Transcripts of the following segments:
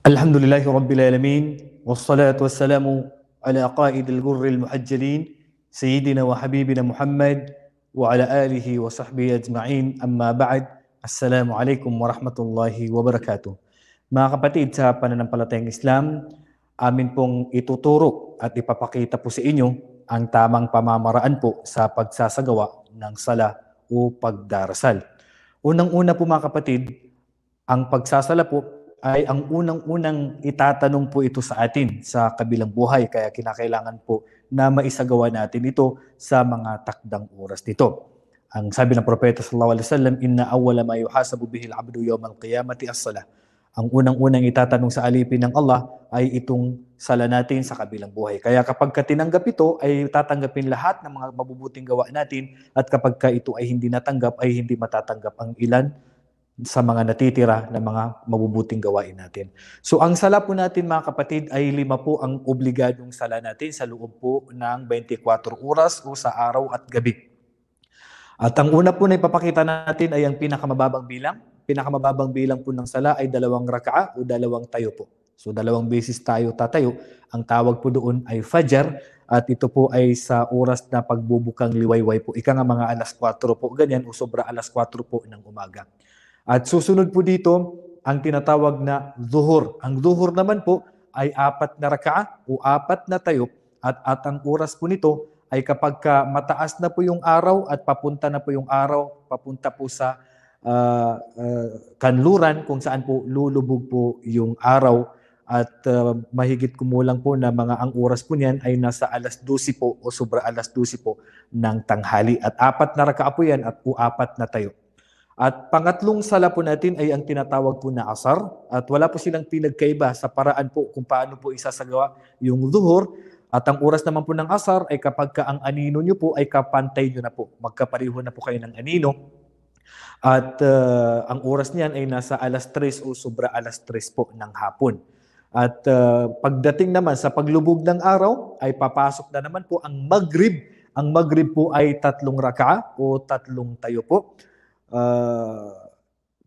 الحمد لله رب العالمين والصلاة والسلام على قائد الجر المحجلين سيدنا وحبيبنا محمد وعلى آله وصحبه أجمعين أما بعد Assalamu alaikum warahmatullahi wabarakatuh. Mga kapatid sa pananampalatayang Islam, amin pong ituturo at ipapakita po sa inyo ang tamang pamamaraan po sa pagsasagawa ng sala o pagdarasal. Unang-una po mga kapatid, ang pagsasala po ay ang unang-unang itatanong po ito sa atin sa kabilang buhay kaya kinakailangan po na maisagawa natin ito sa mga takdang oras nito. Ang sabi ng propeta sallallahu alaihi wasallam, inna awwala ma yuhasabu bihi al-'abdu yawm al-qiyamati as-salah. Ang unang-unang itatanong sa alipin ng Allah ay itong sala natin sa kabilang buhay. Kaya kapag ka tinanggap ito, ay tatanggapin lahat ng mga mabubuting gawa natin at kapag ka ito ay hindi natanggap, ay hindi matatanggap ang ilan sa mga natitira na mga mabubuting gawain natin. So ang sala po natin mga kapatid ay lima po ang obligadong sala natin sa loob po ng 24 oras o sa araw at gabi. At ang una po na ipapakita natin ay ang pinakamababang bilang. Pinakamababang bilang po ng sala ay dalawang raka'a o dalawang tayo po. So dalawang beses tayo tatayo. Ang tawag po doon ay Fajr at ito po ay sa oras na pagbubukang liwayway po. Ika nga mga alas 4 po ganyan o sobra alas 4 po ng umaga. At susunod po dito ang tinatawag na zuhur. Ang zuhur naman po ay apat na raka'a o apat na tayo at at ang oras po nito ay kapag ka mataas na po yung araw at papunta na po yung araw, papunta po sa uh, uh, kanluran kung saan po lulubog po yung araw at uh, mahigit kumulang po na mga ang oras po niyan ay nasa alas 12 po o sobra alas 12 po ng tanghali at apat na raka po yan at po apat na tayo. At pangatlong sala po natin ay ang tinatawag po na asar at wala po silang pinagkaiba sa paraan po kung paano po isasagawa yung duhur at ang oras naman po ng asar ay kapag ka ang anino nyo po ay kapantay nyo na po. Magkapareho na po kayo ng anino. At uh, ang oras niyan ay nasa alas 3 o sobra alas 3 po ng hapon. At uh, pagdating naman sa paglubog ng araw ay papasok na naman po ang maghrib. Ang maghrib po ay tatlong raka o tatlong tayo po. Uh,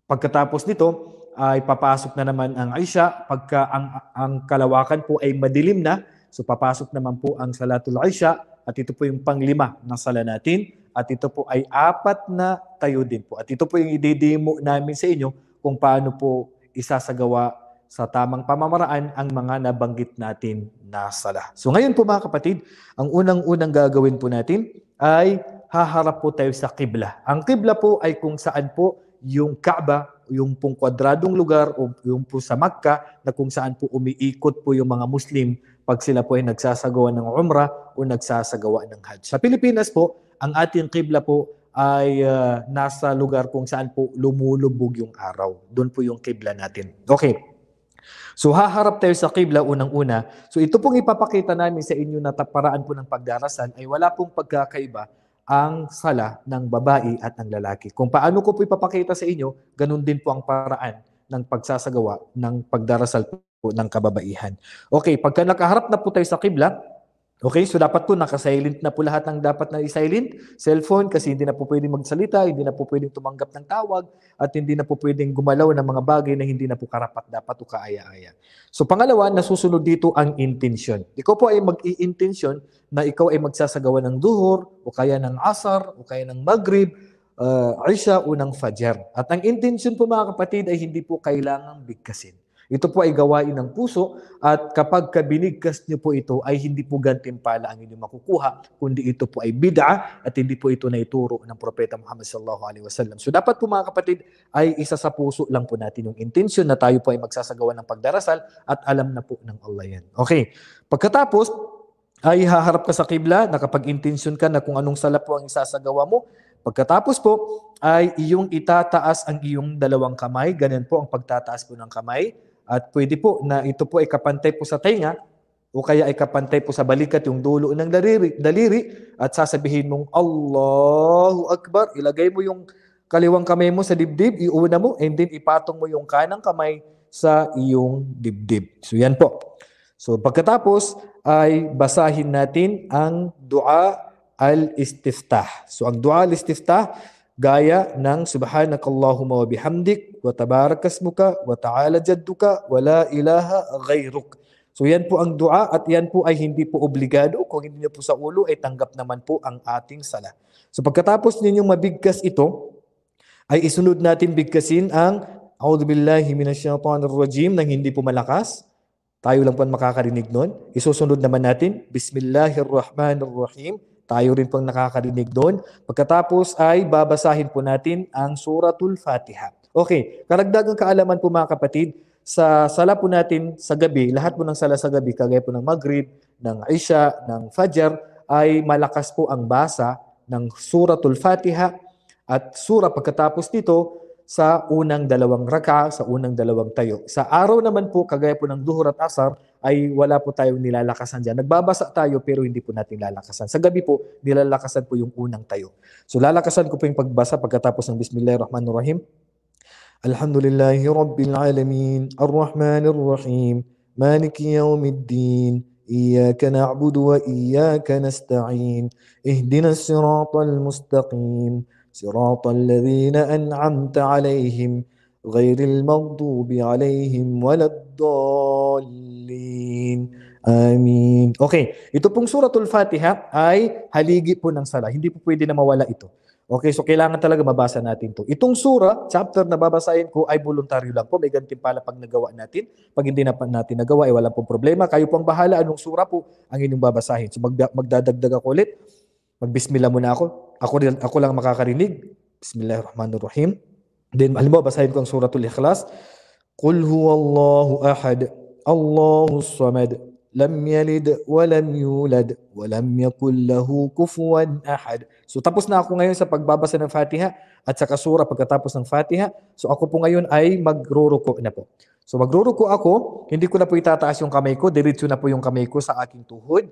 pagkatapos nito, ay papasok na naman ang Isha pagka ang, ang kalawakan po ay madilim na. So papasok naman po ang Salatul Isha at ito po yung panglima ng sala natin at ito po ay apat na tayo din po. At ito po yung ididimo namin sa inyo kung paano po isasagawa sa tamang pamamaraan ang mga nabanggit natin na sala. So ngayon po mga kapatid, ang unang-unang gagawin po natin ay haharap po tayo sa kibla. Ang kibla po ay kung saan po yung Kaaba, yung pong kwadradong lugar o yung po sa Makkah na kung saan po umiikot po yung mga Muslim pag sila po ay nagsasagawa ng Umrah o nagsasagawa ng Hajj. Sa Pilipinas po, ang ating kibla po ay uh, nasa lugar kung saan po lumulubog yung araw. Doon po yung kibla natin. Okay. So haharap tayo sa kibla unang-una. So ito pong ipapakita namin sa inyo na paraan po ng pagdarasan ay wala pong pagkakaiba ang sala ng babae at ng lalaki. Kung paano ko po ipapakita sa inyo, ganun din po ang paraan ng pagsasagawa ng pagdarasal po ng kababaihan. Okay, pagka nakaharap na po tayo sa kibla, Okay, so dapat po naka-silent na po lahat ng dapat na i-silent, Cellphone kasi hindi na po pwedeng magsalita, hindi na po pwedeng tumanggap ng tawag, at hindi na po pwedeng gumalaw ng mga bagay na hindi na po karapat dapat o kaaya-aya. So pangalawa, nasusunod dito ang intention. Ikaw po ay mag-i-intention na ikaw ay magsasagawa ng duhur, o kaya ng asar, o kaya ng maghrib, uh, ah, Isha o ng Fajr. At ang intention po mga kapatid ay hindi po kailangang bigkasin. Ito po ay gawain ng puso at kapag kabinigkas niyo po ito ay hindi po gantimpala ang inyong makukuha kundi ito po ay bid'a at hindi po ito naituro ng propeta Muhammad sallallahu alaihi wasallam. So dapat po mga kapatid ay isa sa puso lang po natin yung intention na tayo po ay magsasagawa ng pagdarasal at alam na po ng Allah yan. Okay. Pagkatapos ay haharap ka sa kibla, nakapag-intention ka na kung anong sala po ang isasagawa mo, Pagkatapos po ay iyong itataas ang iyong dalawang kamay. Ganyan po ang pagtataas po ng kamay. At pwede po na ito po ay kapantay po sa tainga o kaya ay kapantay po sa balikat yung dulo ng daliri, daliri at sasabihin mong Allahu Akbar. Ilagay mo yung kaliwang kamay mo sa dibdib, iuna mo and then ipatong mo yung kanang kamay sa iyong dibdib. So yan po. So pagkatapos ay basahin natin ang dua al-istiftah. So ang dua al-istiftah gaya ng subhanakallahumma wa bihamdik wa tabarakasmuka wa ta'ala jadduka wa la ilaha ghayruk. So yan po ang dua at yan po ay hindi po obligado. Kung hindi niyo po sa ulo ay tanggap naman po ang ating sala. So pagkatapos ninyong mabigkas ito, ay isunod natin bigkasin ang A'udhu billahi minasyaitanir rajim nang hindi po malakas. Tayo lang po ang makakarinig nun. Isusunod naman natin, Bismillahirrahmanirrahim. Tayo rin pong nakakarinig doon. Pagkatapos ay babasahin po natin ang Suratul Fatiha. Okay, karagdagang kaalaman po mga kapatid, sa sala po natin sa gabi, lahat po ng sala sa gabi, kagaya po ng Maghrib, ng Isha, ng Fajr, ay malakas po ang basa ng Suratul Fatiha at sura pagkatapos nito sa unang dalawang raka, sa unang dalawang tayo. Sa araw naman po, kagaya po ng duhur at asar, ay wala po tayong nilalakasan dyan. Nagbabasa tayo pero hindi po natin lalakasan. Sa gabi po, nilalakasan po yung unang tayo. So lalakasan ko po yung pagbasa pagkatapos ng Bismillahirrahmanirrahim. Alhamdulillahi Rabbil Alamin, Ar-Rahmanir Rahim, Maliki Yawmiddin, na'budu wa وإياك nasta'in, اهدنا siratal mustaqim, صراط الذين أنعمت عليهم غير المغضوب عليهم ولا الضالين Amin. Okay, ito pong suratul Fatiha ay haligi po ng sala. Hindi po pwede na mawala ito. Okay, so kailangan talaga mabasa natin to. Itong sura, chapter na babasahin ko ay voluntary lang po. May gantimpala pag nagawa natin. Pag hindi na natin nagawa, ay eh, wala pong problema. Kayo pong bahala anong sura po ang inyong babasahin. So magda- magdadagdag ako ulit magbismillah muna ako. Ako, rin, ako lang makakarinig. Bismillahirrahmanirrahim. Then, halimbawa, basahin ko ang suratul ikhlas. Qul huwallahu ahad, Allahu samad, lam yalid, walam yulad, walam yakul lahu kufuwan ahad. So, tapos na ako ngayon sa pagbabasa ng Fatiha at sa kasura pagkatapos ng Fatiha. So, ako po ngayon ay magruruko na po. So, magruruko ako, hindi ko na po itataas yung kamay ko, diretso na po yung kamay ko sa aking tuhod.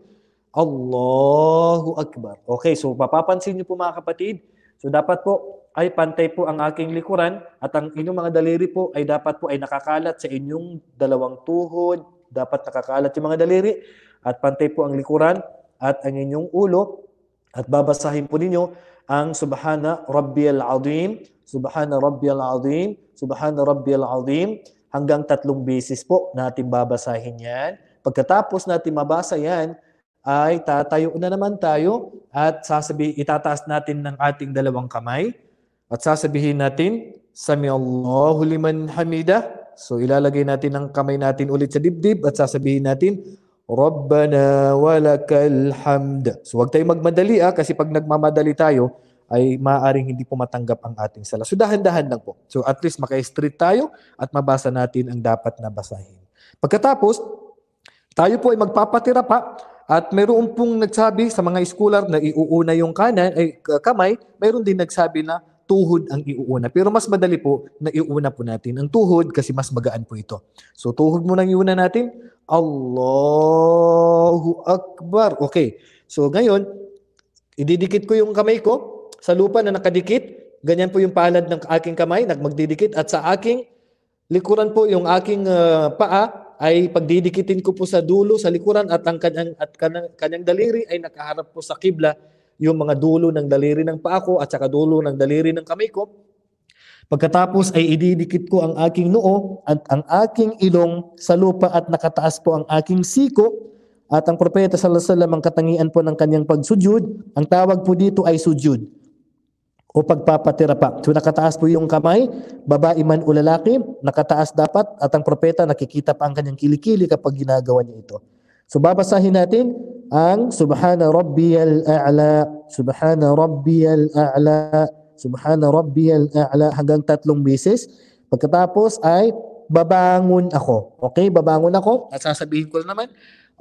Allahu Akbar. Okay, so papapansin niyo po mga kapatid, so dapat po ay pantay po ang aking likuran at ang inyong mga daliri po ay dapat po ay nakakalat sa inyong dalawang tuhod, dapat nakakalat yung mga daliri at pantay po ang likuran at ang inyong ulo at babasahin po ninyo ang Subhana Rabbiyal Azim, Subhana Rabbiyal Azim, Subhana Rabbiyal Azim hanggang tatlong beses po natin babasahin yan. Pagkatapos natin mabasa yan, ay tatayo na naman tayo at sasabi itataas natin ng ating dalawang kamay at sasabihin natin Sami Allahu liman hamida. So ilalagay natin ang kamay natin ulit sa dibdib at sasabihin natin Rabbana walakal hamd. So wag tayong magmadali ah, kasi pag nagmamadali tayo ay maaring hindi po matanggap ang ating sala. So dahan-dahan lang po. So at least maka-street tayo at mabasa natin ang dapat na basahin. Pagkatapos, tayo po ay magpapatira pa at mayroon pong nagsabi sa mga scholar na iuuna yung kanan, ay, kamay, mayroon din nagsabi na tuhod ang iuuna. Pero mas madali po na iuuna po natin ang tuhod kasi mas magaan po ito. So tuhod muna ang iuuna natin. Allahu Akbar. Okay. So ngayon, ididikit ko yung kamay ko sa lupa na nakadikit. Ganyan po yung palad ng aking kamay, nagmagdidikit. At sa aking likuran po yung aking uh, paa, ay pagdidikitin ko po sa dulo, sa likuran at ang kanyang, at kanyang, kanyang daliri ay nakaharap po sa kibla yung mga dulo ng daliri ng paa ko at saka dulo ng daliri ng kamay ko. Pagkatapos ay ididikit ko ang aking noo at ang aking ilong sa lupa at nakataas po ang aking siko at ang propeta sallallahu alaihi wasallam ang katangian po ng kanyang pagsujud. Ang tawag po dito ay sujud o pagpapatira pa. So nakataas po yung kamay, babae man o lalaki, nakataas dapat at ang propeta nakikita pa ang kanyang kilikili kapag ginagawa niya ito. So babasahin natin ang Subhana Rabbiyal A'la, Subhana Rabbiyal A'la, Subhana Rabbiyal A'la hanggang tatlong beses. Pagkatapos ay babangon ako. Okay, babangon ako. At sasabihin ko naman,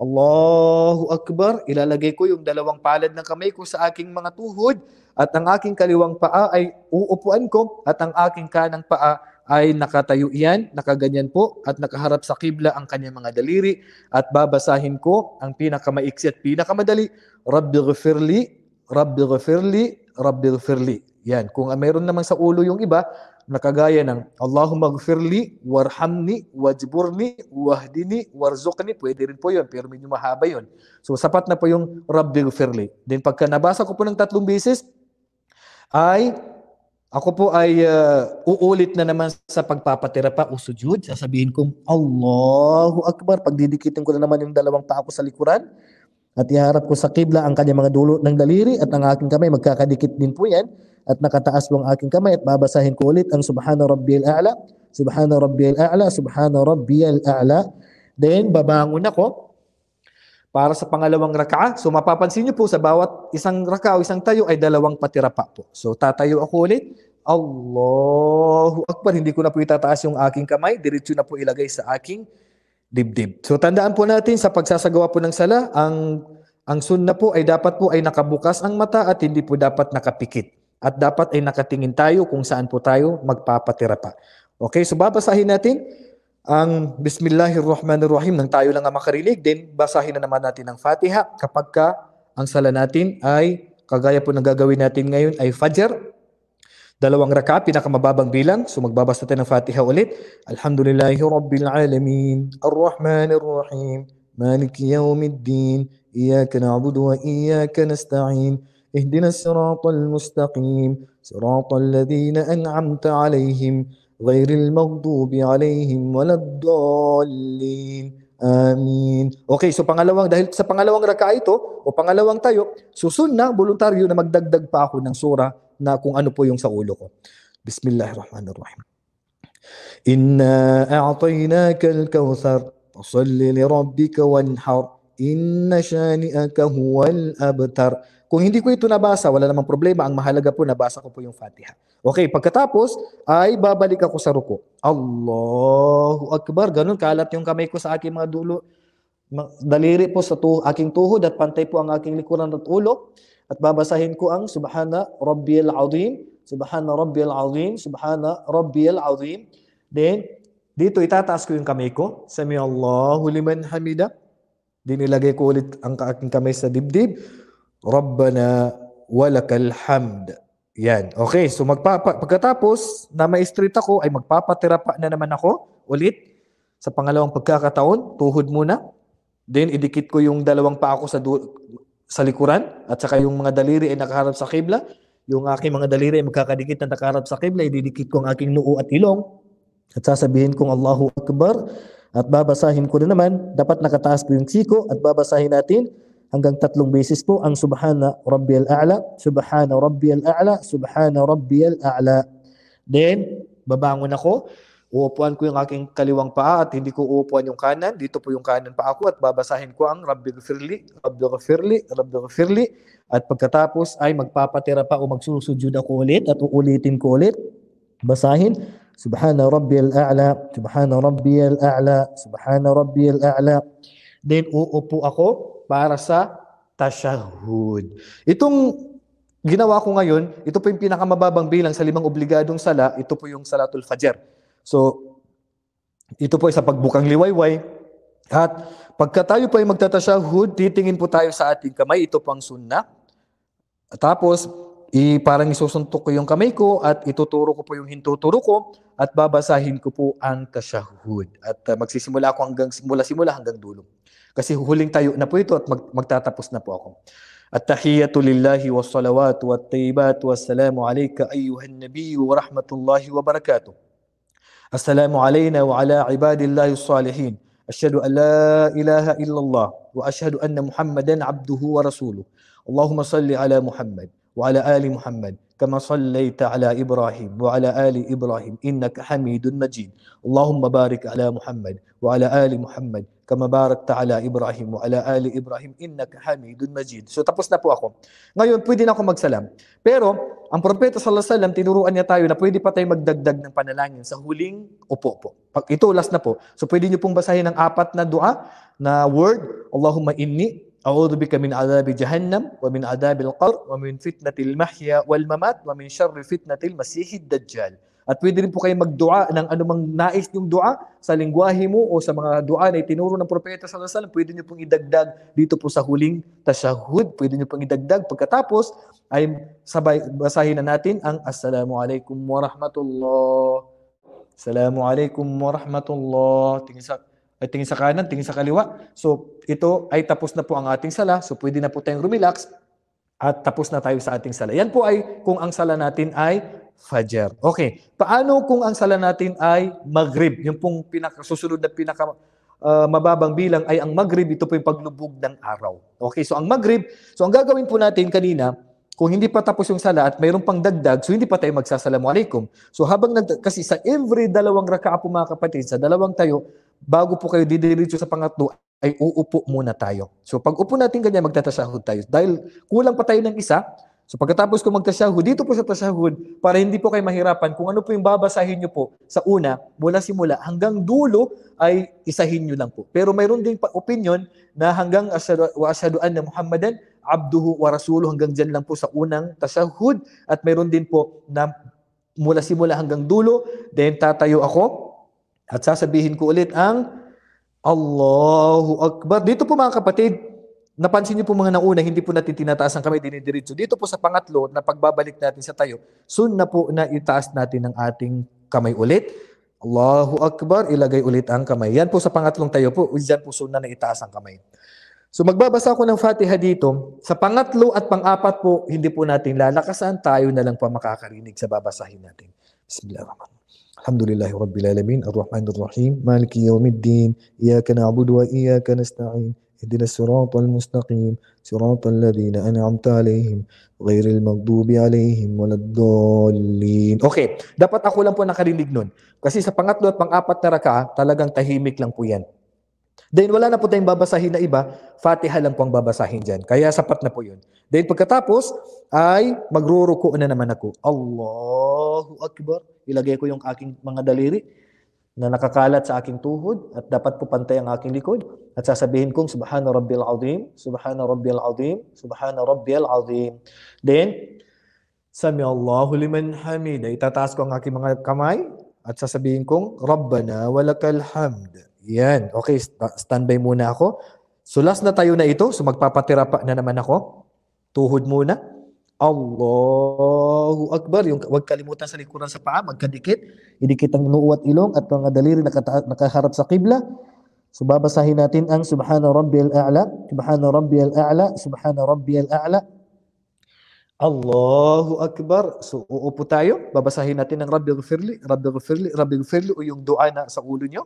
Allahu Akbar, ilalagay ko yung dalawang palad ng kamay ko sa aking mga tuhod at ang aking kaliwang paa ay uupuan ko at ang aking kanang paa ay nakatayo iyan, nakaganyan po at nakaharap sa kibla ang kanyang mga daliri at babasahin ko ang pinakamaiksi at pinakamadali, Rabbi ghafirli, Rabbi ghafirli, Rabbi ghafirli. Yan, kung mayroon naman sa ulo yung iba, na kagaya ng Allahumma gfirli, warhamni, wajburni, wahdini, warzuqni. Pwede rin po yun, pero medyo mahaba yun. So sapat na po yung Rabbi gfirli. Then pagka nabasa ko po ng tatlong beses, ay ako po ay uh, uulit na naman sa pagpapatira pa o sujud. Sasabihin kong, Allahu Akbar. Pagdidikitin ko na naman yung dalawang paa ko sa likuran at iharap ko sa kibla ang kanyang mga dulo ng daliri at ang aking kamay magkakadikit din po yan at nakataas po ang aking kamay at babasahin ko ulit ang Subhana Rabbiyal A'la Subhana Rabbiyal A'la Subhana Rabbiyal A'la then babangon ako para sa pangalawang raka'a so mapapansin niyo po sa bawat isang raka'a o isang tayo ay dalawang patira pa po so tatayo ako ulit Allahu Akbar hindi ko na po itataas yung aking kamay diretso na po ilagay sa aking dibdib. So tandaan po natin sa pagsasagawa po ng sala, ang ang sunna po ay dapat po ay nakabukas ang mata at hindi po dapat nakapikit. At dapat ay nakatingin tayo kung saan po tayo magpapatira pa. Okay, so babasahin natin ang Bismillahirrahmanirrahim nang tayo lang ang makarinig. Then basahin na naman natin ang Fatiha kapag ka ang sala natin ay kagaya po ng gagawin natin ngayon ay Fajr dalawang raka, pinakamababang bilang. So magbabasa tayo ng Fatiha ulit. Alhamdulillahi Rabbil Alamin, Ar-Rahman Ar-Rahim, Malik Yawmiddin, Iyaka na'budu wa iyaka nasta'in, Ihdina siratal mustaqim, siratal ladhina an'amta alayhim, ghayril maghdubi alayhim, ولا الضالين Amin. Okay, so pangalawang, dahil sa pangalawang raka ito, o pangalawang tayo, susun na, voluntaryo na magdagdag pa ako ng sura na kung ano po yung sa ulo ko. Bismillahirrahmanirrahim. Inna a'tainaka al-kawthar, fasalli li rabbika wanhar, inna shani'aka huwal abtar. Kung hindi ko ito nabasa, wala namang problema. Ang mahalaga po, nabasa ko po yung Fatiha. Okay, pagkatapos, ay babalik ako sa ruko. Allahu Akbar. Ganun, kalat yung kamay ko sa aking mga dulo. Daliri po sa tu aking tuhod at pantay po ang aking likuran at ulo. At babasahin ko ang Subhana Rabbiyal Azim, Subhana Rabbiyal Azim, Subhana Rabbiyal Azim. Then, dito itataas ko yung kamay ko. Sami Allahu liman hamida. Din Dinilagay ko ulit ang aking kamay sa dibdib. Rabbana walakal hamd. Yan. Okay, so magpapa pagkatapos na ma-street ako ay magpapatira pa na naman ako ulit sa pangalawang pagkakataon, tuhod muna. Then idikit ko yung dalawang pa ako sa sa likuran at saka yung mga daliri ay nakaharap sa kibla. Yung aking mga daliri ay magkakadikit na nakaharap sa kibla, ididikit ko ang aking noo at ilong at sasabihin kong Allahu Akbar at babasahin ko na naman, dapat nakataas po yung siko at babasahin natin hanggang tatlong beses po ang Subhana Rabbiyal A'la, Subhana Rabbiyal A'la, Subhana Rabbiyal A'la. Then, babangon ako Uupuan ko yung aking kaliwang paa at hindi ko uupuan yung kanan. Dito po yung kanan pa ako at babasahin ko ang Rabbi Ghafirli, Rabbi Ghafirli, Rabbi Ghafirli. At pagkatapos ay magpapatira pa o magsusujud ako ulit at uulitin ko ulit. Basahin. Subhana Rabbiyal A'la, Subhana Rabbiyal A'la, Subhana Rabbiyal A'la. Then uupo ako para sa tashahud. Itong ginawa ko ngayon, ito po yung pinakamababang bilang sa limang obligadong sala, ito po yung salatul fajr. So, ito po ay sa pagbukang liwayway. At pagka tayo po ay magtatasyahud, titingin po tayo sa ating kamay. Ito pang sunna. Tapos, i parang isusuntok ko yung kamay ko at ituturo ko po yung hintuturo ko at babasahin ko po ang tasyahud. At uh, magsisimula ako hanggang simula-simula hanggang dulo. Kasi huling tayo na po ito at mag, magtatapos na po ako. At التحية لله والصلوات والطيبات alayka عليك أيها wa rahmatullahi wa barakatuh. السلام علينا وعلى عباد الله الصالحين أشهد أن لا إله إلا الله وأشهد أن محمدا عبده ورسوله اللهم صل على محمد وعلى آل محمد كما صليت على إبراهيم وعلى آل إبراهيم إنك حميد مجيد اللهم بارك على محمد وعلى آل محمد kama barakta ala Ibrahim wa ala ali Ibrahim innaka Hamidun Majid. So tapos na po ako. Ngayon, pwede na ako magsalam. Pero ang propeta sallallahu alaihi wasallam tinuruan niya tayo na pwede pa tayong magdagdag ng panalangin sa huling upo po. Pag ito last na po. So pwede niyo pong basahin ang apat na dua na word, Allahumma inni a'udhu bika min jahannam wa min عذاب qabr wa min fitnatil mahya wal mamat wa min sharri fitnatil المسيح dajjal. At pwede rin po kayo magdua ng anumang nais yung dua sa lingwahe mo o sa mga dua na itinuro ng propeta sa Lasal, pwede nyo pong idagdag dito po sa huling tashahud. Pwede nyo pong idagdag. Pagkatapos ay sabay, basahin na natin ang Assalamu alaikum wa rahmatullah. Assalamu alaikum wa rahmatullah. Tingin sa, ay tingin sa kanan, tingin sa kaliwa. So ito ay tapos na po ang ating sala. So pwede na po tayong relax at tapos na tayo sa ating sala. Yan po ay kung ang sala natin ay Fajr. Okay, paano kung ang sala natin ay Maghrib? Yung pong pinaka, susunod na pinaka uh, mababang bilang ay ang Maghrib, ito po yung paglubog ng araw. Okay, so ang Maghrib, so ang gagawin po natin kanina, kung hindi pa tapos yung sala at mayroon pang dagdag, so hindi pa tayo magsasalamu alaikum. So habang nag kasi sa every dalawang raka po mga kapatid, sa dalawang tayo, bago po kayo didiretso sa pangatlo, ay uupo muna tayo. So pag upo natin ganyan, magtatasahod tayo. Dahil kulang pa tayo ng isa, So pagkatapos ko magtasyahud, dito po sa tasyahud, para hindi po kayo mahirapan, kung ano po yung babasahin nyo po sa una, mula simula, hanggang dulo ay isahin nyo lang po. Pero mayroon ding opinion na hanggang asyadu, wa asyadu anna Muhammadan, abduhu wa rasuluh, hanggang dyan lang po sa unang tasyahud. At mayroon din po na mula simula hanggang dulo, then tatayo ako at sasabihin ko ulit ang Allahu Akbar. Dito po mga kapatid, napansin niyo po mga nauna, hindi po natin tinataas ang kamay, dinidiritso. Dito po sa pangatlo, na pagbabalik natin sa tayo, soon na po na itaas natin ang ating kamay ulit. Allahu Akbar, ilagay ulit ang kamay. Yan po sa pangatlong tayo po, dyan po soon na naitaas ang kamay. So magbabasa ako ng Fatiha dito. Sa pangatlo at pang-apat po, hindi po natin lalakasan, tayo na lang po makakarinig sa babasahin natin. Bismillahirrahmanirrahim. الحمد لله رب العالمين الرحمن الرحيم مالك يوم الدين إياك نعبد وإياك نستعين اهدنا الصراط المستقيم صراط الذين أنعمت عليهم غير المغضوب عليهم ولا الضالين Okay, dapat ako lang po nakarinig nun. Kasi sa pangatlo at pang-apat na raka, talagang tahimik lang po yan. Then wala na po tayong babasahin na iba, Fatiha lang po ang babasahin diyan Kaya sapat na po yun. Then pagkatapos ay magruruko na naman ako. Allahu Akbar. Ilagay ko yung aking mga daliri na nakakalat sa aking tuhod at dapat pupantay ang aking likod at sasabihin kong subhana rabbil azim subhana rabbil azim subhana rabbil azim then sami Allahu liman hamida itataas ko ang aking mga kamay at sasabihin kong rabbana walakal hamd yan okay standby muna ako so last na tayo na ito so magpapatira pa na naman ako tuhod muna Allahu Akbar. Yung, huwag kalimutan sa likuran sa paa, magkadikit. Idikit ang noo at ilong at mga daliri nakata- nakaharap sa kibla. So babasahin natin ang Subhana Rabbiyal A'la, Subhana Rabbiyal A'la, Subhana Rabbiyal A'la. Allahu Akbar. So uupo tayo, babasahin natin ang Rabbighfirli, Rabbighfirli, Rabbighfirli o yung dua na sa ulo nyo.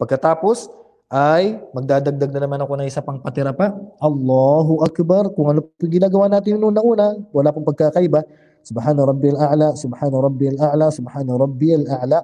Pagkatapos, ay magdadagdag na naman ako ng isa pang patira pa. Allahu Akbar. Kung ano po ginagawa natin na una, wala pong pagkakaiba. Subhana Rabbil A'la, Subhana Rabbil A'la, Subhana Rabbil A'la.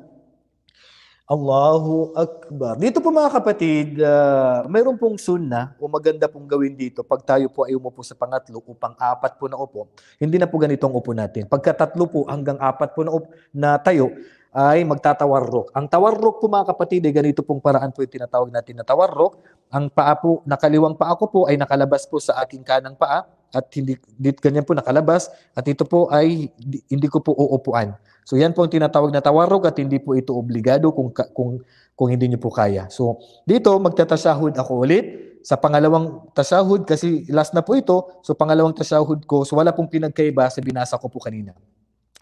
Allahu Akbar. Dito po mga kapatid, uh, mayroon pong sunna o maganda pong gawin dito pag tayo po ay umupo sa pangatlo o pang-apat po na upo. Hindi na po ganitong upo natin. Pagka tatlo po hanggang apat po na, upo, na tayo, ay magtatawarrok. Ang tawarrok po mga kapatid ay ganito pong paraan po yung tinatawag natin na tawarrok. Ang paa po, nakaliwang paa ko po ay nakalabas po sa aking kanang paa at hindi dit ganyan po nakalabas at ito po ay hindi ko po uupuan. So yan po ang tinatawag na tawarrok at hindi po ito obligado kung kung kung hindi niyo po kaya. So dito magtatasahod ako ulit sa pangalawang tasahod kasi last na po ito. So pangalawang tasahod ko, so wala pong pinagkaiba sa binasa ko po kanina.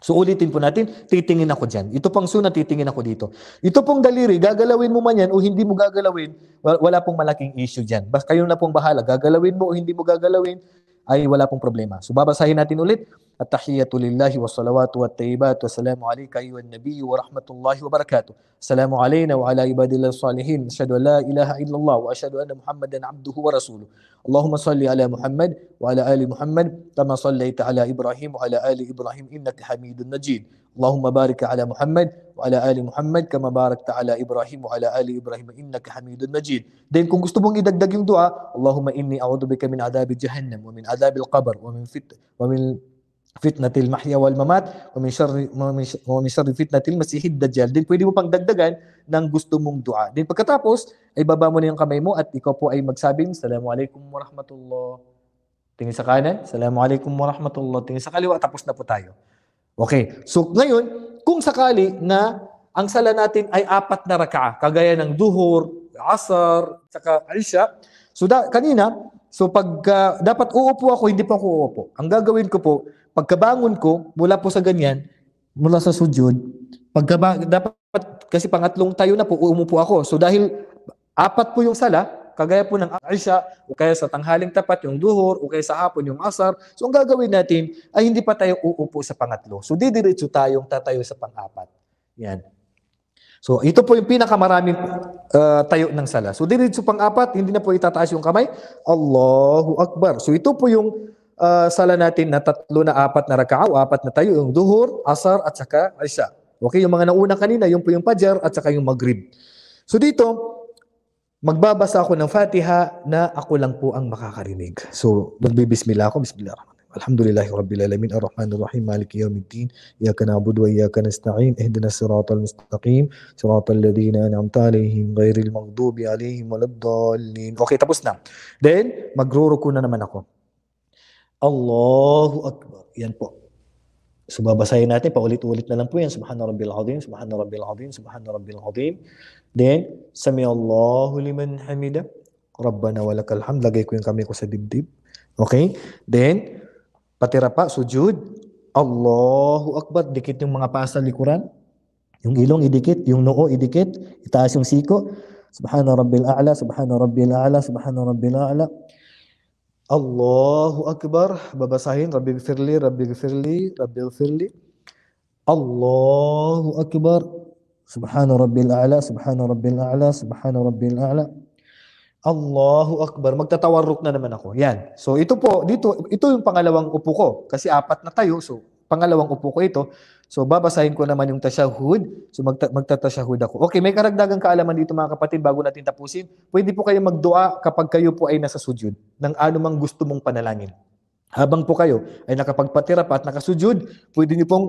So ulitin po natin, titingin ako dyan. Ito pang suna, titingin ako dito. Ito pong daliri, gagalawin mo man yan o hindi mo gagalawin, wala pong malaking issue dyan. Basta kayo na pong bahala, gagalawin mo o hindi mo gagalawin, ay wala pong problema. So babasahin natin ulit. At-tahiyyatu lillahi wa salawatu wa tayyibatu wa salamu alayka ayyuha an-nabiy wa rahmatullahi wa barakatuh. Assalamu alayna wa ala ibadillah salihin. Asyhadu an la ilaha illallah wa asyhadu anna Muhammadan abduhu wa rasuluh. Allahumma salli ala Muhammad wa ala ali Muhammad kama sallaita ala Ibrahim wa ala ali Ibrahim innaka Hamidun Majid. اللهم بارك على محمد وعلى ali Muhammad kama barakta ala Ibrahim wa ala ali Ibrahim innaka Hamidun Majid. Then kung gusto mong idagdag yung dua, Allahumma inni a'udzubika min adabi jahannam wa min adabi al-qabr wa min fit wa min fitnatil mahya wal mamat wa min syarri wa min syarri fitnatil masihid dajjal. Then pwede mo pang dagdagan ng gusto mong dua. Then pagkatapos, ay baba mo na yung kamay mo at ikaw po ay magsabing alaykum Assalamualaikum warahmatullahi Tingin sa kanan, wa rahmatullah Tingin sa kaliwa, tapos na po tayo. Okay, so ngayon, kung sakali na ang sala natin ay apat na raka'a, kagaya ng duhur, asar, saka isya. So da, kanina, so pag uh, dapat uupo ako, hindi pa ako uupo. Ang gagawin ko po, pagkabangon ko mula po sa ganyan, mula sa sujud, pagkaba dapat kasi pangatlong tayo na po, umupo ako. So dahil apat po yung sala, Kagaya po ng Aisha, o kaya sa tanghaling tapat yung duhur, o kaya sa hapon yung asar. So ang gagawin natin ay hindi pa tayo uupo sa pangatlo. So didiretso tayong tatayo sa pang-apat. Yan. So ito po yung pinakamaraming uh, tayo ng sala. So diretso pang-apat, hindi na po itataas yung kamay. Allahu Akbar. So ito po yung uh, sala natin na tatlo na apat na raka'a, apat na tayo, yung duhur, asar, at saka Aisha. Okay, yung mga nauna kanina, yung po yung Fajr at saka yung Maghrib. So dito, magbabasa ako ng Fatiha na ako lang po ang makakarinig. So, magbibismillah ako, bismillah Alhamdulillahi Rabbil Alamin, Ar-Rahman Maliki Yawmiddin, Iyaka na'budu wa Iyaka nasta'in, Ihdina siratal mustaqim, siratal ladina an'amta alayhim, ghayril maghdubi alayhim waladdallin. Okay, tapos na. Then, magruruko na naman ako. Allahu Akbar. Yan po. So babasahin natin, paulit-ulit na lang po yan. Subhana Rabbil Azim, Subhana Rabbil Azim, Subhana Rabbil Azim. Then, Sami Allahu liman hamida. Rabbana walakal hamd. Lagay ko yung kami ko sa dibdib. Okay? Then, patira pa, sujud. Allahu Akbar. Dikit yung mga paa sa likuran. Yung ilong idikit, yung noo idikit. Itaas yung siko. Subhana Rabbil A'la, Subhana Rabbil A'la, Subhana Rabbil A'la. A'la. Allahu Akbar. Babasahin, Rabbi Gfirli, Rabbi Gfirli, Rabbi Gfirli. Allahu Akbar. Subhana Rabbil A'la, Subhana Rabbil A'la, Subhana Rabbil A'la. Allahu Akbar. Magtatawarruk na naman ako. Yan. So ito po, dito, ito yung pangalawang upo ko. Kasi apat na tayo. So pangalawang upo ko ito. So babasahin ko naman yung tashahud. So magta- magtatashahud ako. Okay, may karagdagang kaalaman dito mga kapatid bago natin tapusin. Pwede po kayo magdua kapag kayo po ay nasa sujud ng anumang gusto mong panalangin. Habang po kayo ay nakapagpatira pa at nakasujud, pwede niyo pong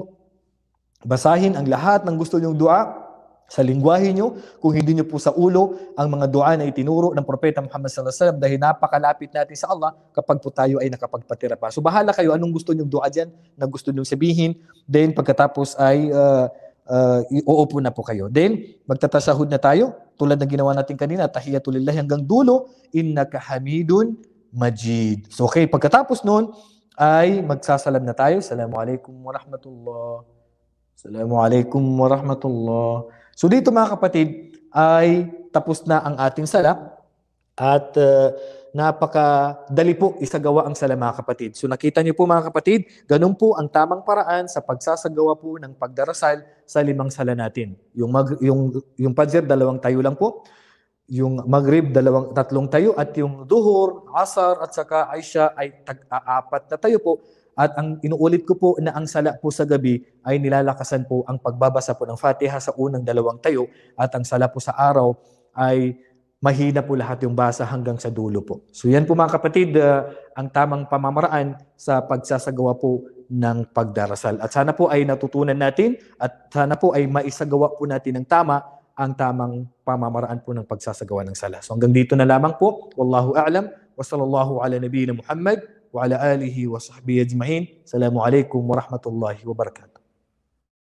basahin ang lahat ng gusto niyong dua sa lingwahe nyo, kung hindi nyo po sa ulo ang mga dua na itinuro ng Propeta Muhammad sallallahu alaihi wasallam dahil napakalapit natin sa Allah kapag po tayo ay nakapagpatira pa. So bahala kayo anong gusto nyong dua diyan na gusto nyong sabihin. Then pagkatapos ay uh, uh, uupo na po kayo. Then magtatasahud na tayo tulad ng ginawa natin kanina, tahiyatul lillahi hanggang dulo, innaka hamidun majid. So okay, pagkatapos noon ay magsasalam na tayo. Assalamualaikum warahmatullahi. Assalamualaikum warahmatullahi. So dito mga kapatid, ay tapos na ang ating sala at uh, napakadali po isagawa ang sala mga kapatid. So nakita niyo po mga kapatid, ganun po ang tamang paraan sa pagsasagawa po ng pagdarasal sa limang sala natin. Yung mag, yung yung Fajr dalawang tayo lang po, yung Maghrib dalawang tatlong tayo at yung Duhur, Asar at saka Aisha ay tag-apat na tayo po at ang inuulit ko po na ang sala po sa gabi ay nilalakasan po ang pagbabasa po ng Fatiha sa unang dalawang tayo at ang sala po sa araw ay mahina po lahat yung basa hanggang sa dulo po. So yan po mga kapatid, uh, ang tamang pamamaraan sa pagsasagawa po ng pagdarasal. At sana po ay natutunan natin at sana po ay maisagawa po natin ng tama ang tamang pamamaraan po ng pagsasagawa ng sala. So hanggang dito na lamang po. Wallahu a'lam. Wa sallallahu ala nabiyina Muhammad. وعلى آله وصحبه أجمعين سلام عليكم ورحمة الله وبركاته